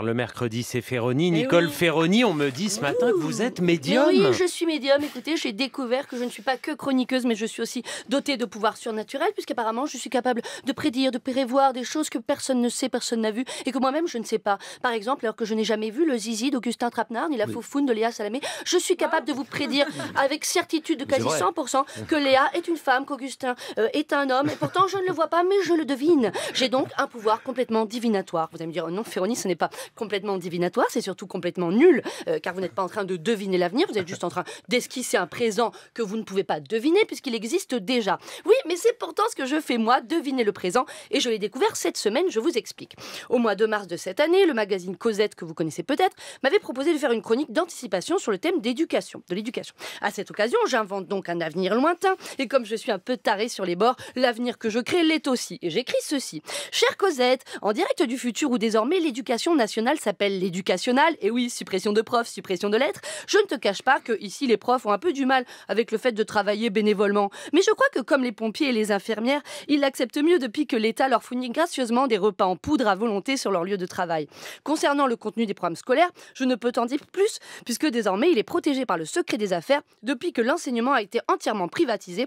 Le mercredi, c'est Ferroni. Eh Nicole Ferroni, on me dit ce matin que vous êtes médium. oui, je suis médium. Écoutez, j'ai découvert que je ne suis pas que chroniqueuse, mais je suis aussi dotée de pouvoirs surnaturels, puisqu'apparemment, je suis capable de prédire, de prévoir des choses que personne ne sait, personne n'a vu, et que moi-même, je ne sais pas. Par exemple, alors que je n'ai jamais vu le zizi d'Augustin Trapenard, ni la foufoune de Léa Salamé, je suis capable de vous prédire ah. avec certitude de quasi 100% que Léa est une femme, qu'Augustin euh, est un homme, et pourtant, je ne le vois pas, mais je le devine. J'ai donc un pouvoir complètement divinatoire. Vous allez me dire, oh non, Ferroni, ce n'est pas complètement divinatoire, c'est surtout complètement nul, euh, car vous n'êtes pas en train de deviner l'avenir, vous êtes juste en train d'esquisser un présent que vous ne pouvez pas deviner puisqu'il existe déjà. Oui, mais c'est pourtant ce que je fais moi, deviner le présent, et je l'ai découvert cette semaine, je vous explique. Au mois de mars de cette année, le magazine Cosette, que vous connaissez peut-être, m'avait proposé de faire une chronique d'anticipation sur le thème d'éducation, de l'éducation. À cette occasion, j'invente donc un avenir lointain, et comme je suis un peu taré sur les bords, l'avenir que je crée l'est aussi, et j'écris ceci. Chère Cosette, en direct du futur où désormais l'éducation nationale s'appelle l'éducationnal. Et oui, suppression de profs, suppression de lettres. Je ne te cache pas que ici, les profs ont un peu du mal avec le fait de travailler bénévolement. Mais je crois que comme les pompiers et les infirmières, ils l'acceptent mieux depuis que l'État leur fournit gracieusement des repas en poudre à volonté sur leur lieu de travail. Concernant le contenu des programmes scolaires, je ne peux t'en dire plus, puisque désormais, il est protégé par le secret des affaires depuis que l'enseignement a été entièrement privatisé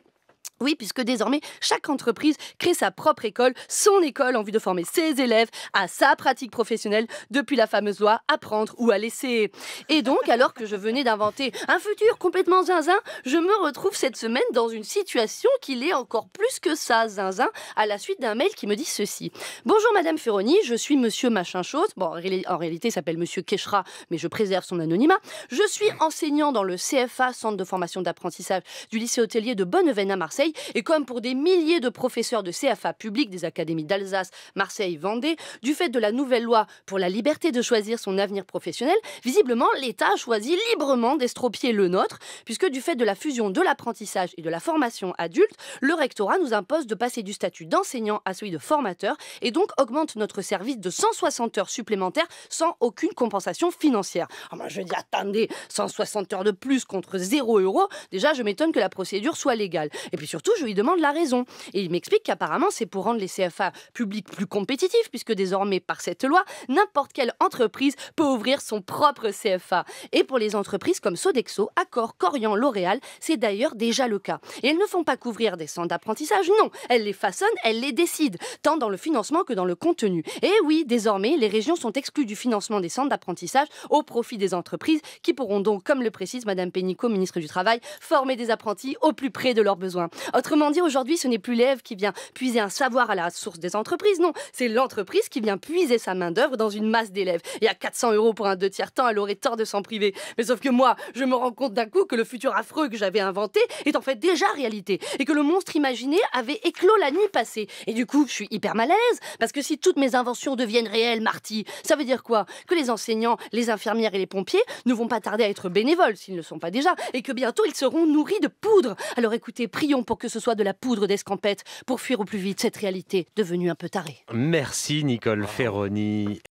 oui, puisque désormais, chaque entreprise crée sa propre école, son école, en vue de former ses élèves à sa pratique professionnelle depuis la fameuse loi apprendre ou à laisser. Et donc, alors que je venais d'inventer un futur complètement zinzin, je me retrouve cette semaine dans une situation qui l'est encore plus que ça, zinzin, à la suite d'un mail qui me dit ceci. Bonjour Madame Ferroni, je suis Monsieur Machin Chose. Bon, en réalité, il s'appelle Monsieur Keshra, mais je préserve son anonymat. Je suis enseignant dans le CFA, Centre de formation d'apprentissage du lycée hôtelier de Bonneveine à Marseille et comme pour des milliers de professeurs de CFA publics des académies d'Alsace, Marseille, Vendée, du fait de la nouvelle loi pour la liberté de choisir son avenir professionnel, visiblement, l'État choisit librement d'estropier le nôtre, puisque du fait de la fusion de l'apprentissage et de la formation adulte, le rectorat nous impose de passer du statut d'enseignant à celui de formateur et donc augmente notre service de 160 heures supplémentaires sans aucune compensation financière. Ah je dis, attendez, 160 heures de plus contre 0 euros, déjà je m'étonne que la procédure soit légale. Et puis surtout, je lui demande la raison. Et il m'explique qu'apparemment, c'est pour rendre les CFA publics plus compétitifs, puisque désormais, par cette loi, n'importe quelle entreprise peut ouvrir son propre CFA. Et pour les entreprises comme Sodexo, Accor, Corian, L'Oréal, c'est d'ailleurs déjà le cas. Et elles ne font pas couvrir des centres d'apprentissage, non. Elles les façonnent, elles les décident, tant dans le financement que dans le contenu. Et oui, désormais, les régions sont exclues du financement des centres d'apprentissage au profit des entreprises qui pourront donc, comme le précise Madame Pénicaud, ministre du Travail, former des apprentis au plus près de leurs besoins. Autrement dit, aujourd'hui, ce n'est plus l'élève qui vient puiser un savoir à la source des entreprises, non, c'est l'entreprise qui vient puiser sa main-d'œuvre dans une masse d'élèves. Et à 400 euros pour un deux tiers temps, elle aurait tort de s'en priver. Mais sauf que moi, je me rends compte d'un coup que le futur affreux que j'avais inventé est en fait déjà réalité et que le monstre imaginé avait éclos la nuit passée. Et du coup, je suis hyper mal à l'aise parce que si toutes mes inventions deviennent réelles, Marty, ça veut dire quoi Que les enseignants, les infirmières et les pompiers ne vont pas tarder à être bénévoles s'ils ne le sont pas déjà et que bientôt ils seront nourris de poudre. Alors écoutez, prions pour que ce soit de la poudre d'escampette pour fuir au plus vite cette réalité devenue un peu tarée. Merci Nicole Ferroni.